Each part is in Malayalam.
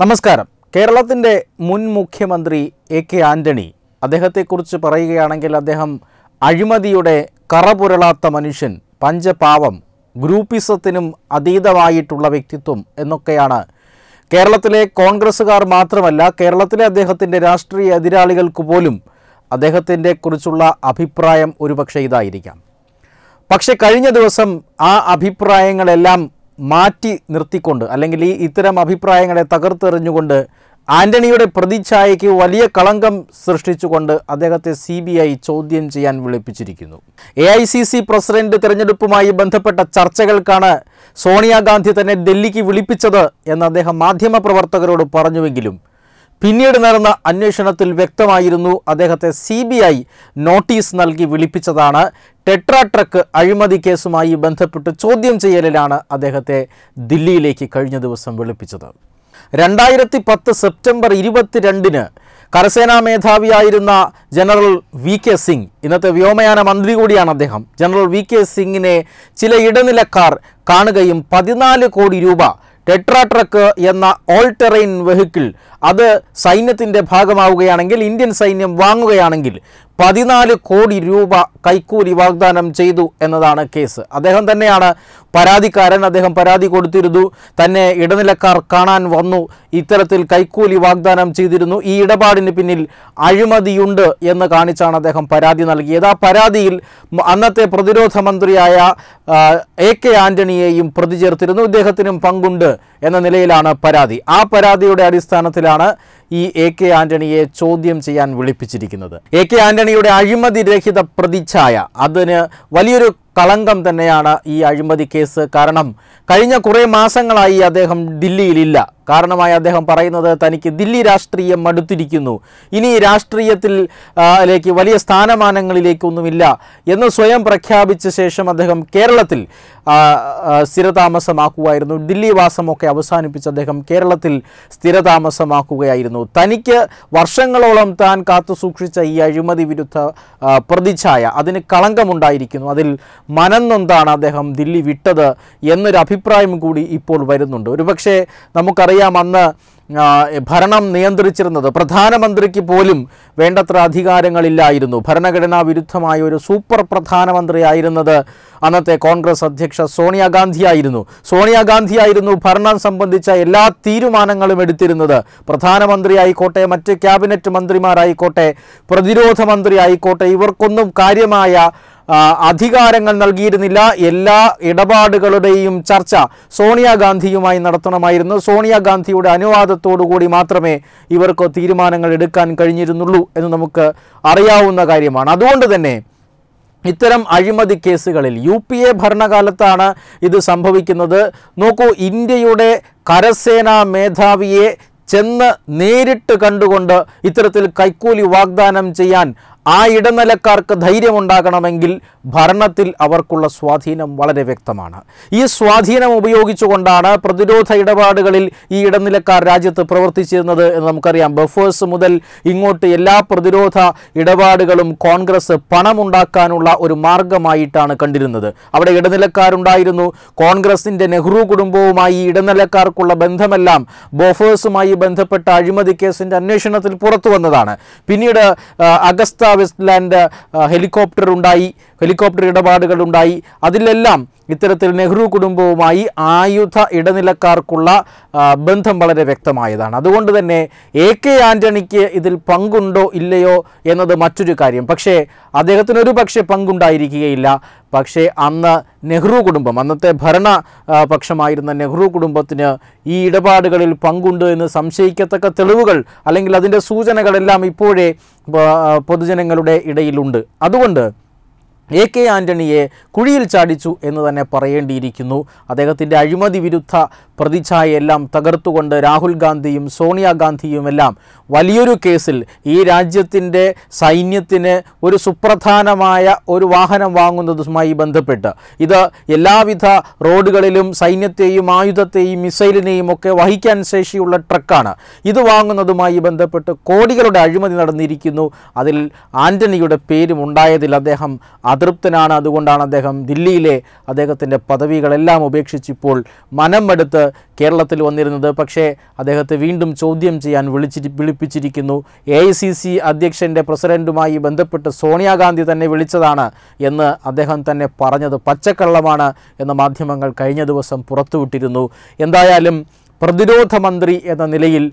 നമസ്കാരം കേരളത്തിൻ്റെ മുൻ മുഖ്യമന്ത്രി എ കെ ആൻ്റണി അദ്ദേഹത്തെക്കുറിച്ച് പറയുകയാണെങ്കിൽ അദ്ദേഹം അഴിമതിയുടെ കറപുരളാത്ത മനുഷ്യൻ പഞ്ചപാവം ഗ്രൂപ്പിസത്തിനും അതീതമായിട്ടുള്ള വ്യക്തിത്വം എന്നൊക്കെയാണ് കേരളത്തിലെ കോൺഗ്രസ്സുകാർ മാത്രമല്ല കേരളത്തിലെ അദ്ദേഹത്തിൻ്റെ രാഷ്ട്രീയ എതിരാളികൾക്ക് പോലും അദ്ദേഹത്തിൻ്റെ കുറിച്ചുള്ള അഭിപ്രായം ഒരുപക്ഷെ ഇതായിരിക്കാം പക്ഷെ കഴിഞ്ഞ ദിവസം ആ അഭിപ്രായങ്ങളെല്ലാം മാറ്റി നിർത്തിക്കൊണ്ട് അല്ലെങ്കിൽ ഈ ഇത്തരം അഭിപ്രായങ്ങളെ തകർത്തെറിഞ്ഞുകൊണ്ട് ആന്റണിയുടെ പ്രതിച്ഛായയ്ക്ക് വലിയ കളങ്കം സൃഷ്ടിച്ചുകൊണ്ട് അദ്ദേഹത്തെ സി ബി ഐ ചോദ്യം ചെയ്യാൻ വിളിപ്പിച്ചിരിക്കുന്നു A I C C president തെരഞ്ഞെടുപ്പുമായി ബന്ധപ്പെട്ട ചർച്ചകൾക്കാണ് സോണിയാഗാന്ധി തന്നെ ഡൽഹിക്ക് വിളിപ്പിച്ചത് എന്ന് അദ്ദേഹം മാധ്യമപ്രവർത്തകരോട് പറഞ്ഞുവെങ്കിലും പിന്നീട് നടന്ന അന്വേഷണത്തിൽ വ്യക്തമായിരുന്നു അദ്ദേഹത്തെ സി ബി ഐ നോട്ടീസ് നൽകി വിളിപ്പിച്ചതാണ് ടെട്രാ ട്രക്ക് അഴിമതി കേസുമായി ബന്ധപ്പെട്ട് ചോദ്യം ചെയ്യലിലാണ് അദ്ദേഹത്തെ ദില്ലിയിലേക്ക് കഴിഞ്ഞ ദിവസം വിളിപ്പിച്ചത് രണ്ടായിരത്തി പത്ത് സെപ്റ്റംബർ ഇരുപത്തിരണ്ടിന് കരസേനാ മേധാവിയായിരുന്ന ജനറൽ വി കെ സിംഗ് ഇന്നത്തെ വ്യോമയാന മന്ത്രി കൂടിയാണ് അദ്ദേഹം ജനറൽ വി കെ സിംഗിനെ ചില ഇടനിലക്കാർ കാണുകയും പതിനാല് കോടി രൂപ ടെട്രാ ട്രക്ക് എന്ന ഓൾ ടെറൈൻ വെഹിക്കിൾ അത് സൈന്യത്തിൻ്റെ ഭാഗമാവുകയാണെങ്കിൽ ഇന്ത്യൻ സൈന്യം വാങ്ങുകയാണെങ്കിൽ പതിനാല് കോടി രൂപ കൈക്കൂലി വാഗ്ദാനം ചെയ്തു എന്നതാണ് കേസ് അദ്ദേഹം തന്നെയാണ് പരാതിക്കാരൻ അദ്ദേഹം പരാതി കൊടുത്തിരുന്നു തന്നെ ഇടനിലക്കാർ കാണാൻ വന്നു ഇത്തരത്തിൽ കൈക്കൂലി വാഗ്ദാനം ചെയ്തിരുന്നു ഈ ഇടപാടിന് പിന്നിൽ അഴിമതിയുണ്ട് എന്ന് കാണിച്ചാണ് അദ്ദേഹം പരാതി നൽകിയത് ആ പരാതിയിൽ അന്നത്തെ പ്രതിരോധ മന്ത്രിയായ എ കെ ആന്റണിയെയും പ്രതി ചേർത്തിരുന്നു ഇദ്ദേഹത്തിനും പങ്കുണ്ട് എന്ന നിലയിലാണ് പരാതി ആ പരാതിയുടെ അടിസ്ഥാനത്തിലാണ് ഈ എ കെ ആന്റണിയെ ചോദ്യം ചെയ്യാൻ വിളിപ്പിച്ചിരിക്കുന്നത് എ കെ ആന്റണിയുടെ അഴിമതിരഹിത പ്രതിച്ഛായ അതിന് വലിയൊരു കളങ്കം തന്നെയാണ് ഈ അഴിമതി കേസ് കാരണം കഴിഞ്ഞ കുറേ മാസങ്ങളായി അദ്ദേഹം ദില്ലിയിലില്ല കാരണമായി അദ്ദേഹം പറയുന്നത് തനിക്ക് ദില്ലി രാഷ്ട്രീയം മടുത്തിരിക്കുന്നു ഇനി രാഷ്ട്രീയത്തിൽ ലേക്ക് വലിയ സ്ഥാനമാനങ്ങളിലേക്കൊന്നുമില്ല എന്ന് സ്വയം പ്രഖ്യാപിച്ച ശേഷം അദ്ദേഹം കേരളത്തിൽ സ്ഥിരതാമസമാക്കുകയായിരുന്നു ദില്ലി വാസമൊക്കെ അവസാനിപ്പിച്ച് അദ്ദേഹം കേരളത്തിൽ സ്ഥിരതാമസമാക്കുകയായിരുന്നു തനിക്ക് വർഷങ്ങളോളം താൻ കാത്തു സൂക്ഷിച്ച ഈ അഴിമതി വിരുദ്ധ പ്രതിച്ഛായ അതിന് കളങ്കമുണ്ടായിരിക്കുന്നു അതിൽ മനന്നൊന്താണ് അദ്ദേഹം ദില്ലി വിട്ടത് എന്നൊരു അഭിപ്രായം കൂടി ഇപ്പോൾ വരുന്നുണ്ട് ഒരുപക്ഷെ നമുക്കറിയാം നമുക്കറിയാം അന്ന് ഭരണം നിയന്ത്രിച്ചിരുന്നത് പ്രധാനമന്ത്രിക്ക് പോലും വേണ്ടത്ര അധികാരങ്ങളില്ലായിരുന്നു ഭരണഘടനാ വിരുദ്ധമായ ഒരു സൂപ്പർ പ്രധാനമന്ത്രിയായിരുന്നത് അന്നത്തെ കോൺഗ്രസ് അധ്യക്ഷ സോണിയാഗാന്ധിയായിരുന്നു സോണിയാഗാന്ധിയായിരുന്നു ഭരണം സംബന്ധിച്ച എല്ലാ തീരുമാനങ്ങളും എടുത്തിരുന്നത് പ്രധാനമന്ത്രിയായിക്കോട്ടെ മറ്റ് ക്യാബിനറ്റ് മന്ത്രിമാരായിക്കോട്ടെ പ്രതിരോധ മന്ത്രി ആയിക്കോട്ടെ ഇവർക്കൊന്നും കാര്യമായ അധികാരങ്ങൾ നൽകിയിരുന്നില്ല എല്ലാ ഇടപാടുകളുടെയും ചർച്ച സോണിയാഗാന്ധിയുമായി നടത്തണമായിരുന്നു സോണിയാഗാന്ധിയുടെ അനുവാദത്തോടുകൂടി മാത്രമേ ഇവർക്ക് തീരുമാനങ്ങൾ എടുക്കാൻ കഴിഞ്ഞിരുന്നുള്ളൂ എന്ന് നമുക്ക് അറിയാവുന്ന കാര്യമാണ് അതുകൊണ്ട് തന്നെ ഇത്തരം അഴിമതി കേസുകളിൽ യു പി എ ഭരണകാലത്താണ് ഇത് സംഭവിക്കുന്നത് നോക്കൂ ഇന്ത്യയുടെ കരസേനാ മേധാവിയെ ചെന്ന് നേരിട്ട് കണ്ടുകൊണ്ട് ഇത്തരത്തിൽ കൈക്കൂലി വാഗ്ദാനം ചെയ്യാൻ ആ ഇടനിലക്കാർക്ക് ധൈര്യമുണ്ടാകണമെങ്കിൽ ഭരണത്തിൽ അവർക്കുള്ള സ്വാധീനം വളരെ വ്യക്തമാണ് ഈ സ്വാധീനം ഉപയോഗിച്ചുകൊണ്ടാണ് പ്രതിരോധ ഇടപാടുകളിൽ ഈ ഇടനിലക്കാർ രാജ്യത്ത് പ്രവർത്തിച്ചിരുന്നത് എന്ന് നമുക്കറിയാം ബഫേഴ്സ് മുതൽ ഇങ്ങോട്ട് എല്ലാ പ്രതിരോധ ഇടപാടുകളും കോൺഗ്രസ് പണമുണ്ടാക്കാനുള്ള ഒരു മാർഗമായിട്ടാണ് കണ്ടിരുന്നത് അവിടെ ഇടനിലക്കാരുണ്ടായിരുന്നു കോൺഗ്രസിൻ്റെ നെഹ്റു കുടുംബവുമായി ഇടനിലക്കാർക്കുള്ള ബന്ധമെല്ലാം ബോഫേഴ്സുമായി ബന്ധപ്പെട്ട അഴിമതി കേസിൻ്റെ അന്വേഷണത്തിൽ പുറത്തു വന്നതാണ് പിന്നീട് അഗസ്ത വെസ്റ്റ് ഹെലികോപ്റ്റർ uh, ഉണ്ടായി ഹെലികോപ്റ്റർ ഇടപാടുകൾ ഉണ്ടായി അതിലെല്ലാം ഇത്തരത്തിൽ നെഹ്റു കുടുംബവുമായി ആയുധ ഇടനിലക്കാർക്കുള്ള ബന്ധം വളരെ വ്യക്തമായതാണ് അതുകൊണ്ട് തന്നെ എ കെ ആൻ്റണിക്ക് ഇതിൽ പങ്കുണ്ടോ ഇല്ലയോ എന്നത് മറ്റൊരു കാര്യം പക്ഷേ അദ്ദേഹത്തിനൊരു പക്ഷേ പങ്കുണ്ടായിരിക്കുകയില്ല പക്ഷേ അന്ന് നെഹ്റു കുടുംബം അന്നത്തെ ഭരണ പക്ഷമായിരുന്ന നെഹ്റു കുടുംബത്തിന് ഈ ഇടപാടുകളിൽ പങ്കുണ്ട് എന്ന് സംശയിക്കത്തക്ക തെളിവുകൾ അല്ലെങ്കിൽ അതിൻ്റെ സൂചനകളെല്ലാം ഇപ്പോഴേ പൊതുജനങ്ങളുടെ ഇടയിലുണ്ട് അതുകൊണ്ട് എ കെ ആൻ്റണിയെ കുഴിയിൽ ചാടിച്ചു എന്ന് തന്നെ പറയേണ്ടിയിരിക്കുന്നു അദ്ദേഹത്തിൻ്റെ അഴിമതി വിരുദ്ധ പ്രതിച്ഛായയെല്ലാം തകർത്തുകൊണ്ട് രാഹുൽ ഗാന്ധിയും സോണിയാഗാന്ധിയുമെല്ലാം വലിയൊരു കേസിൽ ഈ രാജ്യത്തിൻ്റെ സൈന്യത്തിന് ഒരു സുപ്രധാനമായ ഒരു വാഹനം വാങ്ങുന്നതുമായി ബന്ധപ്പെട്ട് ഇത് എല്ലാവിധ റോഡുകളിലും സൈന്യത്തെയും ആയുധത്തെയും മിസൈലിനെയും ഒക്കെ വഹിക്കാൻ ശേഷിയുള്ള ട്രക്കാണ് ഇത് വാങ്ങുന്നതുമായി ബന്ധപ്പെട്ട് കോടികളുടെ അഴിമതി നടന്നിരിക്കുന്നു അതിൽ ആൻ്റണിയുടെ പേരും ഉണ്ടായതിൽ അദ്ദേഹം അതൃപ്തനാണ് അതുകൊണ്ടാണ് അദ്ദേഹം ദില്ലിയിലെ അദ്ദേഹത്തിൻ്റെ പദവികളെല്ലാം ഉപേക്ഷിച്ചിപ്പോൾ മനമെടുത്ത് കേരളത്തിൽ വന്നിരുന്നത് പക്ഷേ അദ്ദേഹത്തെ വീണ്ടും ചോദ്യം ചെയ്യാൻ വിളിച്ചി വിളിപ്പിച്ചിരിക്കുന്നു എ ഐ സി സി അധ്യക്ഷൻ്റെ പ്രസിഡൻറ്റുമായി ബന്ധപ്പെട്ട് സോണിയാഗാന്ധി തന്നെ വിളിച്ചതാണ് എന്ന് അദ്ദേഹം തന്നെ പറഞ്ഞത് പച്ചക്കള്ളമാണ് എന്ന് മാധ്യമങ്ങൾ കഴിഞ്ഞ ദിവസം പുറത്തുവിട്ടിരുന്നു എന്തായാലും പ്രതിരോധ മന്ത്രി എന്ന നിലയിൽ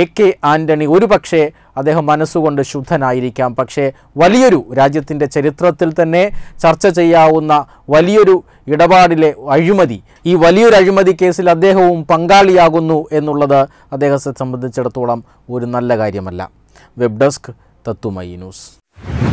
എ കെ ആൻ്റണി ഒരുപക്ഷെ അദ്ദേഹം മനസ്സുകൊണ്ട് ശുദ്ധനായിരിക്കാം പക്ഷേ വലിയൊരു രാജ്യത്തിൻ്റെ ചരിത്രത്തിൽ തന്നെ ചർച്ച ചെയ്യാവുന്ന വലിയൊരു ഇടപാടിലെ അഴിമതി ഈ വലിയൊരു അഴിമതി കേസിൽ അദ്ദേഹവും പങ്കാളിയാകുന്നു എന്നുള്ളത് അദ്ദേഹത്തെ സംബന്ധിച്ചിടത്തോളം ഒരു നല്ല കാര്യമല്ല വെബ് ഡെസ്ക് തത്തുമൈ ന്യൂസ്